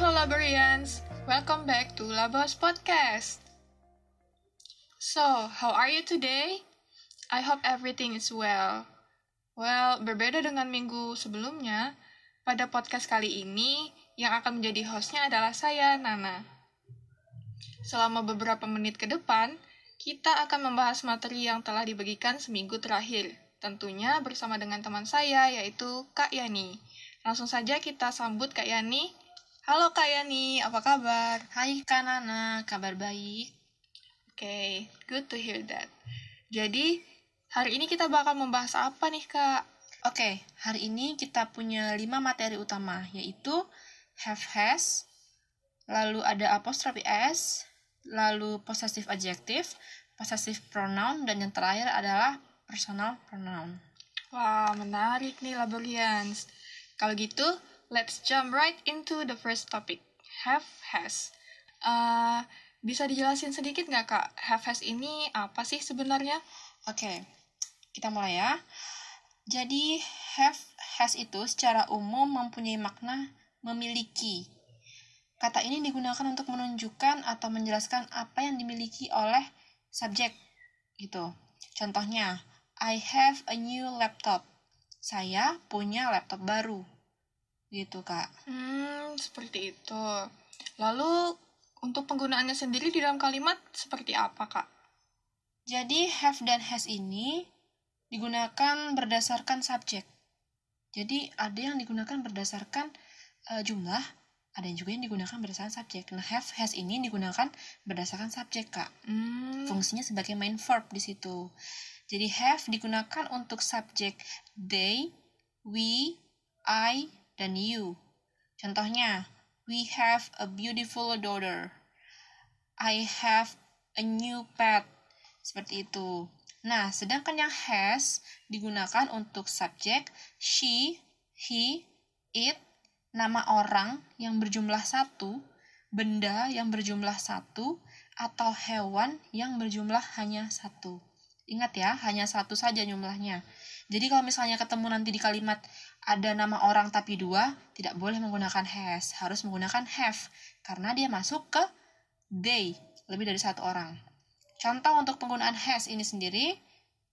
Halo Laborians! Welcome back to Labos Podcast! So, how are you today? I hope everything is well. Well, berbeda dengan minggu sebelumnya, pada podcast kali ini, yang akan menjadi hostnya adalah saya, Nana. Selama beberapa menit ke depan, kita akan membahas materi yang telah dibagikan seminggu terakhir, tentunya bersama dengan teman saya, yaitu Kak Yani. Langsung saja kita sambut Kak Yani. Halo Kak Yani, apa kabar? Hai Kak Nana, kabar baik? Oke, okay, good to hear that. Jadi, hari ini kita bakal membahas apa nih Kak? Oke, okay, hari ini kita punya 5 materi utama, yaitu have has, lalu ada apostrophe s, lalu possessive adjective, possessive pronoun, dan yang terakhir adalah personal pronoun. Wah, wow, menarik nih Laborians. Kalau gitu, Let's jump right into the first topic. Have has. Uh, bisa dijelasin sedikit nggak kak? Have has ini apa sih sebenarnya? Oke, okay, kita mulai ya. Jadi have has itu secara umum mempunyai makna memiliki. Kata ini digunakan untuk menunjukkan atau menjelaskan apa yang dimiliki oleh subjek gitu. Contohnya, I have a new laptop. Saya punya laptop baru gitu kak hmm seperti itu lalu untuk penggunaannya sendiri di dalam kalimat seperti apa kak jadi have dan has ini digunakan berdasarkan subjek jadi ada yang digunakan berdasarkan uh, jumlah ada yang juga yang digunakan berdasarkan subjek. Nah, have has ini digunakan berdasarkan subjek, Kak. Hmm. Fungsinya sebagai main verb di situ. Jadi have digunakan untuk subjek they, we, I, dan you. Contohnya, we have a beautiful daughter. I have a new pet. Seperti itu. Nah, sedangkan yang has digunakan untuk subjek she, he, it, nama orang yang berjumlah satu, benda yang berjumlah satu, atau hewan yang berjumlah hanya satu. Ingat ya, hanya satu saja jumlahnya. Jadi kalau misalnya ketemu nanti di kalimat ada nama orang tapi dua, tidak boleh menggunakan has, harus menggunakan have karena dia masuk ke they, lebih dari satu orang. Contoh untuk penggunaan has ini sendiri,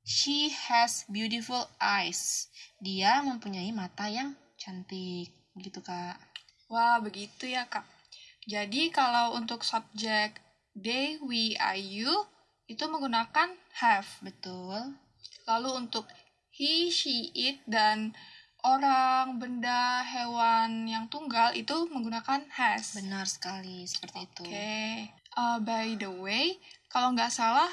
she has beautiful eyes. Dia mempunyai mata yang cantik, gitu Kak. Wah, begitu ya, Kak. Jadi kalau untuk subjek they, we, I, you itu menggunakan have, betul. Lalu untuk he, she, it, dan orang, benda, hewan yang tunggal itu menggunakan has. Benar sekali, seperti itu. Oke. Uh, by the way, kalau nggak salah,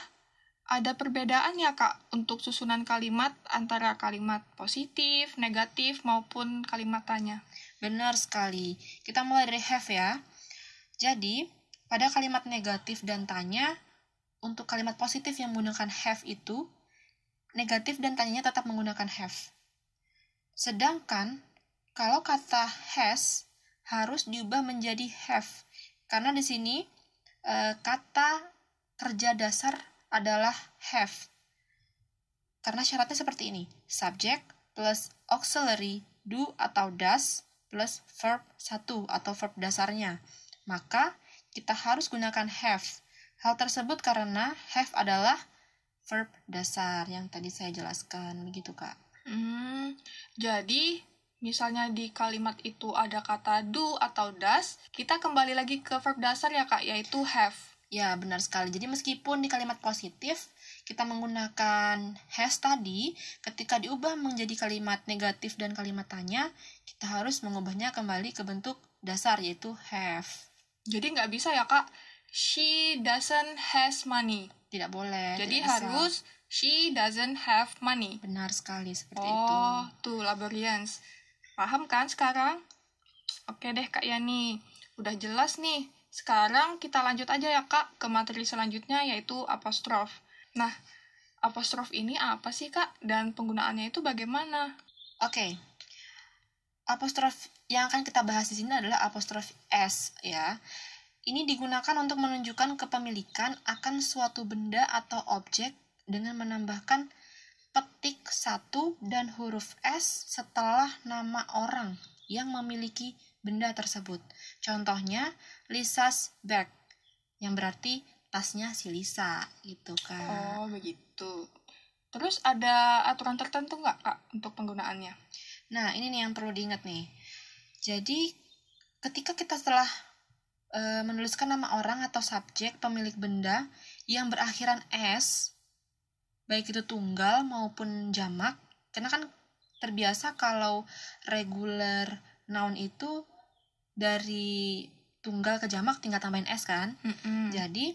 ada perbedaan ya kak untuk susunan kalimat antara kalimat positif, negatif, maupun kalimat tanya. Benar sekali. Kita mulai dari have ya. Jadi, pada kalimat negatif dan tanya, untuk kalimat positif yang menggunakan have itu, negatif dan tanyanya tetap menggunakan have. Sedangkan, kalau kata has harus diubah menjadi have, karena di sini eh, kata kerja dasar adalah have. Karena syaratnya seperti ini, subject plus auxiliary do atau does plus verb 1 atau verb dasarnya. Maka, kita harus gunakan have. Hal tersebut karena have adalah verb dasar yang tadi saya jelaskan begitu kak. Hmm, jadi misalnya di kalimat itu ada kata do atau does, kita kembali lagi ke verb dasar ya kak, yaitu have. Ya benar sekali. Jadi meskipun di kalimat positif kita menggunakan has tadi, ketika diubah menjadi kalimat negatif dan kalimat tanya, kita harus mengubahnya kembali ke bentuk dasar yaitu have. Jadi nggak bisa ya kak she doesn't has money. Tidak boleh. Jadi tidak harus bisa. she doesn't have money. Benar sekali seperti oh, itu. Oh, tuh laborians. Paham kan sekarang? Oke deh Kak Yani, udah jelas nih. Sekarang kita lanjut aja ya Kak ke materi selanjutnya yaitu apostrof. Nah, apostrof ini apa sih Kak dan penggunaannya itu bagaimana? Oke. Okay. Apostrof yang akan kita bahas di sini adalah apostrof S ya. Ini digunakan untuk menunjukkan kepemilikan akan suatu benda atau objek dengan menambahkan petik satu dan huruf S setelah nama orang yang memiliki benda tersebut. Contohnya Lisa's bag yang berarti tasnya si Lisa gitu kan. Oh, begitu. Terus ada aturan tertentu nggak Kak untuk penggunaannya? Nah, ini nih yang perlu diingat nih. Jadi ketika kita telah e, menuliskan nama orang atau subjek pemilik benda yang berakhiran s, baik itu tunggal maupun jamak. Karena kan terbiasa kalau regular noun itu dari tunggal ke jamak tinggal tambahin s kan. Mm -mm. Jadi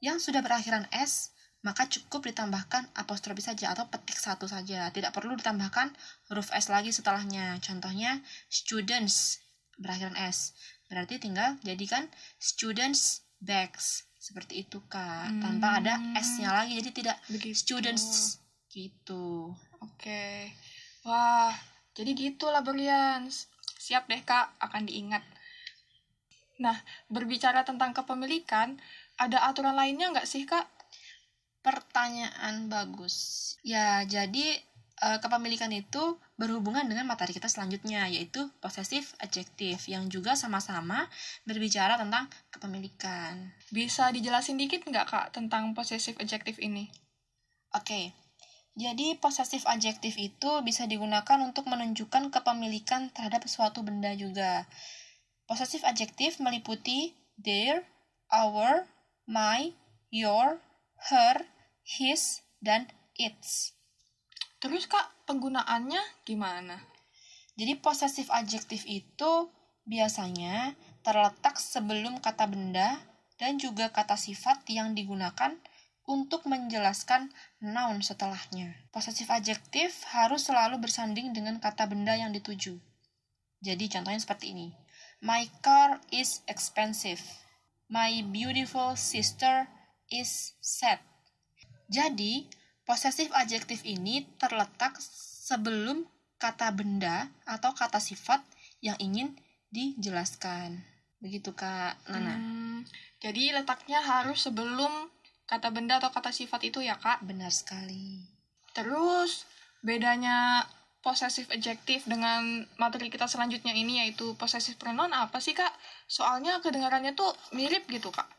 yang sudah berakhiran s maka cukup ditambahkan apostrofi saja atau petik satu saja. Tidak perlu ditambahkan huruf S lagi setelahnya. Contohnya, students berakhiran S. Berarti tinggal jadikan students bags seperti itu kak hmm. tanpa ada s-nya lagi jadi tidak Begitu. students gitu. Oke. Okay. Wah, jadi gitulah Berlians. Siap deh kak, akan diingat. Nah, berbicara tentang kepemilikan, ada aturan lainnya nggak sih kak? Pertanyaan bagus. Ya, jadi Eh, kepemilikan itu berhubungan dengan materi kita selanjutnya yaitu possessive adjective yang juga sama-sama berbicara tentang kepemilikan. Bisa dijelasin dikit nggak kak tentang possessive adjective ini? Oke, okay. Jadi, possessive adjective itu bisa digunakan untuk menunjukkan kepemilikan terhadap suatu benda juga. Possessive adjective meliputi their, our, my, your, her, his, dan its. Terus Kak, penggunaannya gimana? Jadi posesif adjektif itu biasanya terletak sebelum kata benda dan juga kata sifat yang digunakan untuk menjelaskan noun setelahnya. Posesif adjektif harus selalu bersanding dengan kata benda yang dituju. Jadi contohnya seperti ini. My car is expensive. My beautiful sister is sad. Jadi, Posesif adjektif ini terletak sebelum kata benda atau kata sifat yang ingin dijelaskan. Begitu Kak Nana. Hmm, jadi letaknya harus sebelum kata benda atau kata sifat itu ya Kak? Benar sekali. Terus bedanya posesif adjektif dengan materi kita selanjutnya ini yaitu posesif pronoun apa sih Kak? Soalnya kedengarannya tuh mirip gitu Kak.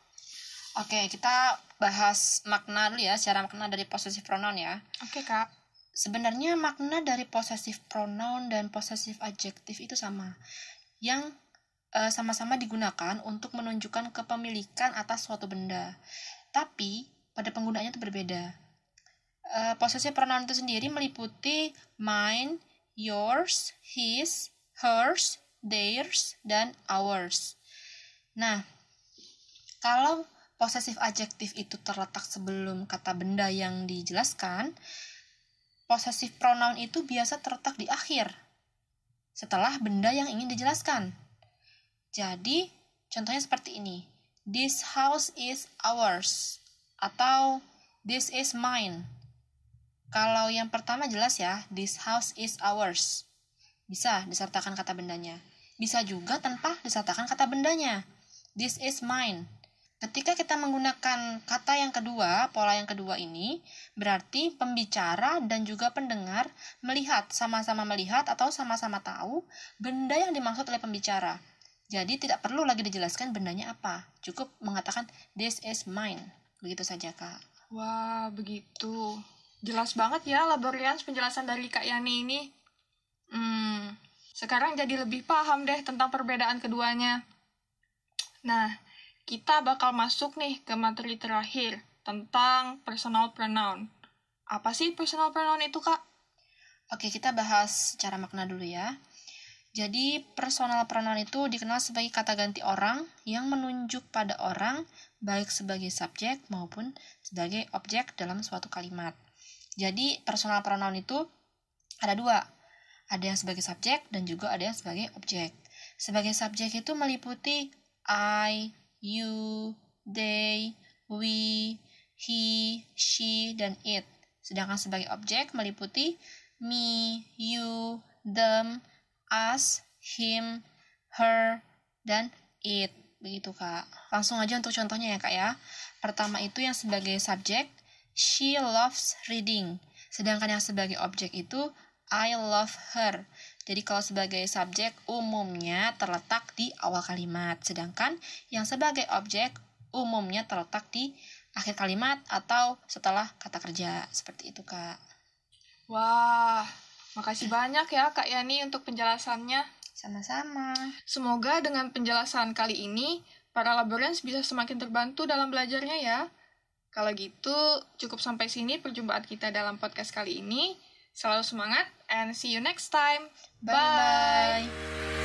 Oke, kita bahas makna dulu ya, secara makna dari possessive pronoun ya. Oke, Kak. Sebenarnya makna dari possessive pronoun dan possessive adjective itu sama. Yang sama eh, sama-sama digunakan untuk menunjukkan kepemilikan atas suatu benda. Tapi pada penggunaannya itu berbeda. E, possessive pronoun itu sendiri meliputi mine, yours, his, hers, theirs, dan ours. Nah, kalau posesif adjektif itu terletak sebelum kata benda yang dijelaskan, posesif pronoun itu biasa terletak di akhir setelah benda yang ingin dijelaskan. Jadi, contohnya seperti ini. This house is ours atau this is mine. Kalau yang pertama jelas ya, this house is ours. Bisa disertakan kata bendanya. Bisa juga tanpa disertakan kata bendanya. This is mine. Ketika kita menggunakan kata yang kedua, pola yang kedua ini berarti pembicara dan juga pendengar melihat, sama-sama melihat atau sama-sama tahu benda yang dimaksud oleh pembicara. Jadi tidak perlu lagi dijelaskan bendanya apa, cukup mengatakan this is mine. Begitu saja, Kak. Wah, begitu. Jelas banget ya laborians penjelasan dari Kak Yani ini. Hmm, sekarang jadi lebih paham deh tentang perbedaan keduanya. Nah, kita bakal masuk nih ke materi terakhir tentang personal pronoun. Apa sih personal pronoun itu, Kak? Oke, kita bahas secara makna dulu ya. Jadi, personal pronoun itu dikenal sebagai kata ganti orang yang menunjuk pada orang baik sebagai subjek maupun sebagai objek dalam suatu kalimat. Jadi, personal pronoun itu ada dua. Ada yang sebagai subjek dan juga ada yang sebagai objek. Sebagai subjek itu meliputi I, you, they, we, he, she, dan it. Sedangkan sebagai objek meliputi me, you, them, us, him, her, dan it. Begitu, Kak. Langsung aja untuk contohnya ya, Kak ya. Pertama itu yang sebagai subjek, she loves reading. Sedangkan yang sebagai objek itu I love her. Jadi kalau sebagai subjek umumnya terletak di awal kalimat, sedangkan yang sebagai objek umumnya terletak di akhir kalimat atau setelah kata kerja. Seperti itu, Kak. Wah, makasih banyak ya Kak Yani untuk penjelasannya. Sama-sama. Semoga dengan penjelasan kali ini para laborans bisa semakin terbantu dalam belajarnya ya. Kalau gitu, cukup sampai sini perjumpaan kita dalam podcast kali ini. Selalu semangat and see you next time. Bye. Bye.